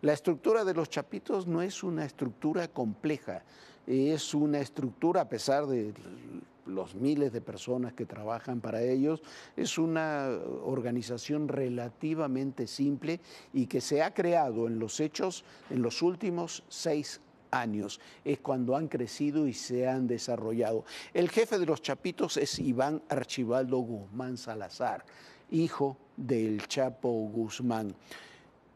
La estructura de los chapitos no es una estructura compleja, es una estructura, a pesar de los miles de personas que trabajan para ellos, es una organización relativamente simple y que se ha creado en los hechos en los últimos seis años. Es cuando han crecido y se han desarrollado. El jefe de los Chapitos es Iván Archibaldo Guzmán Salazar, hijo del Chapo Guzmán.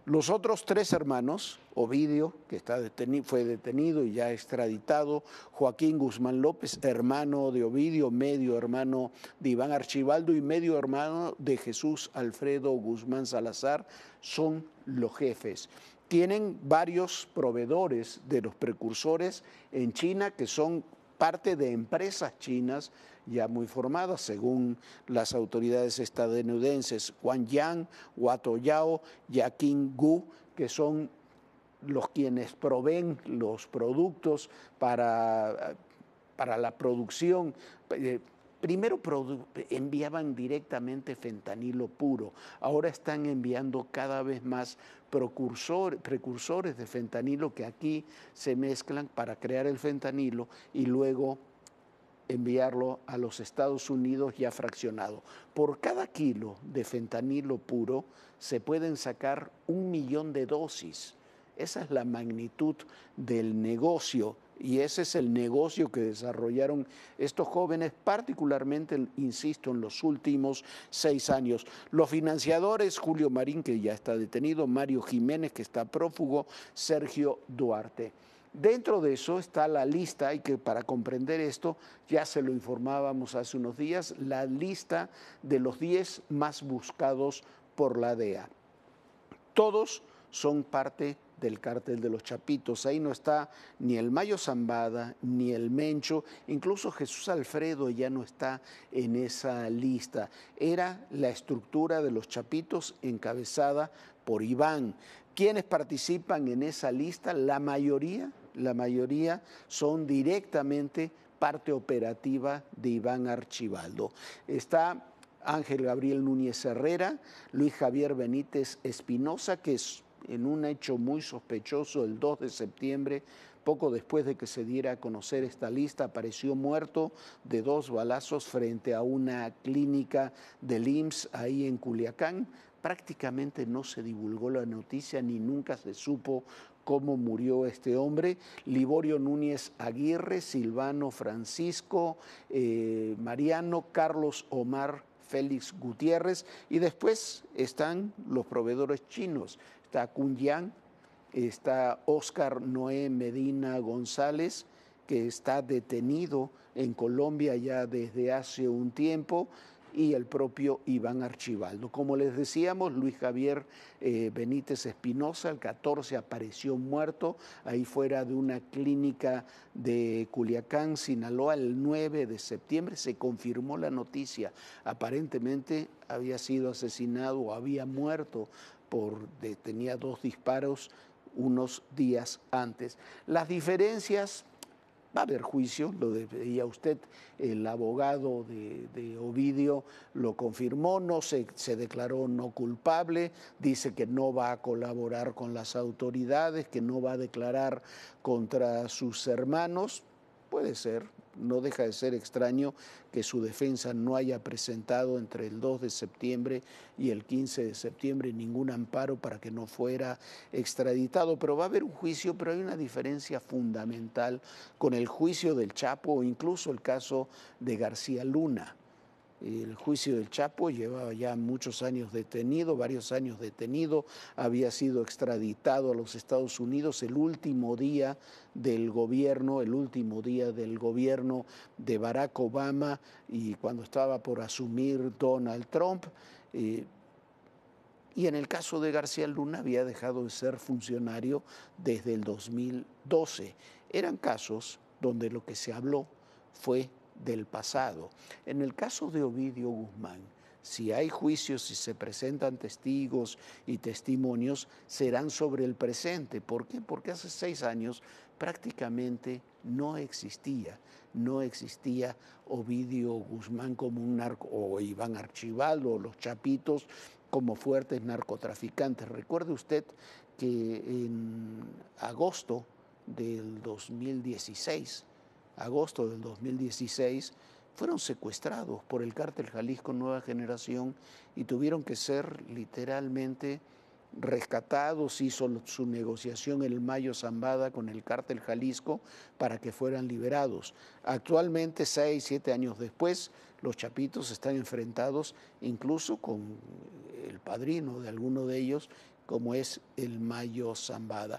Los otros tres hermanos, Ovidio, que está detenido, fue detenido y ya extraditado, Joaquín Guzmán López, hermano de Ovidio, medio hermano de Iván Archibaldo y medio hermano de Jesús Alfredo Guzmán Salazar, son los jefes. Tienen varios proveedores de los precursores en China que son parte de empresas chinas ya muy formadas, según las autoridades estadounidenses, Wang Yang, Wato Yao, Yakin Gu, que son los quienes proveen los productos para, para la producción eh, Primero enviaban directamente fentanilo puro, ahora están enviando cada vez más precursores de fentanilo que aquí se mezclan para crear el fentanilo y luego enviarlo a los Estados Unidos ya fraccionado. Por cada kilo de fentanilo puro se pueden sacar un millón de dosis. Esa es la magnitud del negocio y ese es el negocio que desarrollaron estos jóvenes, particularmente, insisto, en los últimos seis años. Los financiadores, Julio Marín, que ya está detenido, Mario Jiménez, que está prófugo, Sergio Duarte. Dentro de eso está la lista, y que para comprender esto ya se lo informábamos hace unos días, la lista de los 10 más buscados por la DEA. Todos son parte del cártel de los Chapitos. Ahí no está ni el Mayo Zambada, ni el Mencho, incluso Jesús Alfredo ya no está en esa lista. Era la estructura de los Chapitos encabezada por Iván. quienes participan en esa lista? La mayoría, la mayoría son directamente parte operativa de Iván Archibaldo. Está Ángel Gabriel Núñez Herrera, Luis Javier Benítez Espinosa, que es en un hecho muy sospechoso el 2 de septiembre. Poco después de que se diera a conocer esta lista, apareció muerto de dos balazos frente a una clínica del IMSS ahí en Culiacán. Prácticamente no se divulgó la noticia ni nunca se supo cómo murió este hombre. Liborio Núñez Aguirre, Silvano Francisco, eh, Mariano, Carlos Omar Félix Gutiérrez, y después están los proveedores chinos, está kunyang está Oscar Noé Medina González, que está detenido en Colombia ya desde hace un tiempo, y el propio Iván Archibaldo. Como les decíamos, Luis Javier eh, Benítez Espinosa, el 14, apareció muerto ahí fuera de una clínica de Culiacán, Sinaloa, el 9 de septiembre se confirmó la noticia. Aparentemente había sido asesinado o había muerto por, tenía dos disparos unos días antes. Las diferencias va a haber juicio, lo veía usted, el abogado de, Ovidio lo confirmó, no se, se, declaró no culpable, dice que no va a colaborar con las autoridades, que no va a declarar contra sus hermanos. Puede ser, no deja de ser extraño que su defensa no haya presentado entre el 2 de septiembre y el 15 de septiembre ningún amparo para que no fuera extraditado. Pero va a haber un juicio, pero hay una diferencia fundamental con el juicio del Chapo o incluso el caso de García Luna el juicio del Chapo, llevaba ya muchos años detenido, varios años detenido, había sido extraditado a los Estados Unidos el último día del gobierno, el último día del gobierno de Barack Obama y cuando estaba por asumir Donald Trump. Eh, y en el caso de García Luna había dejado de ser funcionario desde el 2012. Eran casos donde lo que se habló fue del pasado. En el caso de Ovidio Guzmán, si hay juicios, si se presentan testigos y testimonios, serán sobre el presente. ¿Por qué? Porque hace seis años prácticamente no existía, no existía Ovidio Guzmán como un narco, o Iván Archivaldo, o los Chapitos como fuertes narcotraficantes. Recuerde usted que en agosto del 2016, agosto del 2016, fueron secuestrados por el cártel Jalisco Nueva Generación y tuvieron que ser literalmente rescatados, hizo su negociación el Mayo Zambada con el cártel Jalisco para que fueran liberados. Actualmente, seis, siete años después, los chapitos están enfrentados incluso con el padrino de alguno de ellos, como es el Mayo Zambada.